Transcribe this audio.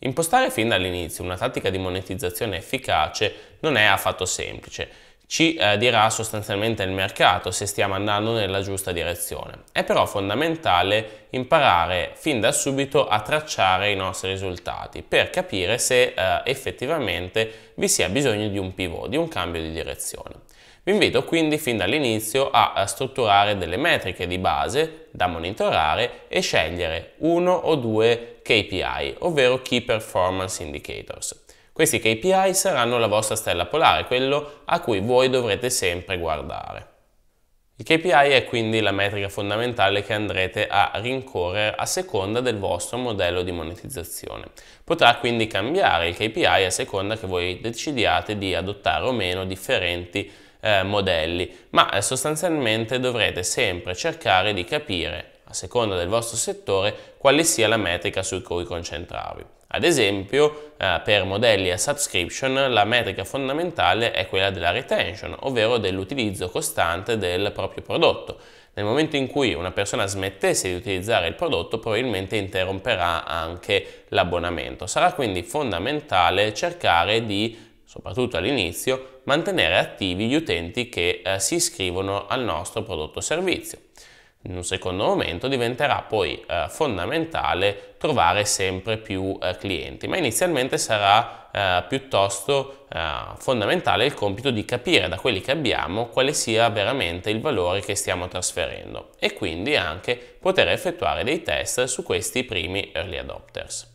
Impostare fin dall'inizio una tattica di monetizzazione efficace non è affatto semplice. Ci eh, dirà sostanzialmente il mercato se stiamo andando nella giusta direzione. È però fondamentale imparare fin da subito a tracciare i nostri risultati per capire se eh, effettivamente vi sia bisogno di un pivot, di un cambio di direzione. Vi invito quindi fin dall'inizio a strutturare delle metriche di base da monitorare e scegliere uno o due KPI, ovvero Key Performance Indicators. Questi KPI saranno la vostra stella polare, quello a cui voi dovrete sempre guardare. Il KPI è quindi la metrica fondamentale che andrete a rincorrere a seconda del vostro modello di monetizzazione. Potrà quindi cambiare il KPI a seconda che voi decidiate di adottare o meno differenti eh, modelli, ma eh, sostanzialmente dovrete sempre cercare di capire, a seconda del vostro settore, quale sia la metrica su cui concentrarvi. Ad esempio, eh, per modelli a subscription, la metrica fondamentale è quella della retention, ovvero dell'utilizzo costante del proprio prodotto. Nel momento in cui una persona smettesse di utilizzare il prodotto, probabilmente interromperà anche l'abbonamento. Sarà quindi fondamentale cercare di soprattutto all'inizio, mantenere attivi gli utenti che eh, si iscrivono al nostro prodotto o servizio. In un secondo momento diventerà poi eh, fondamentale trovare sempre più eh, clienti, ma inizialmente sarà eh, piuttosto eh, fondamentale il compito di capire da quelli che abbiamo quale sia veramente il valore che stiamo trasferendo e quindi anche poter effettuare dei test su questi primi early adopters.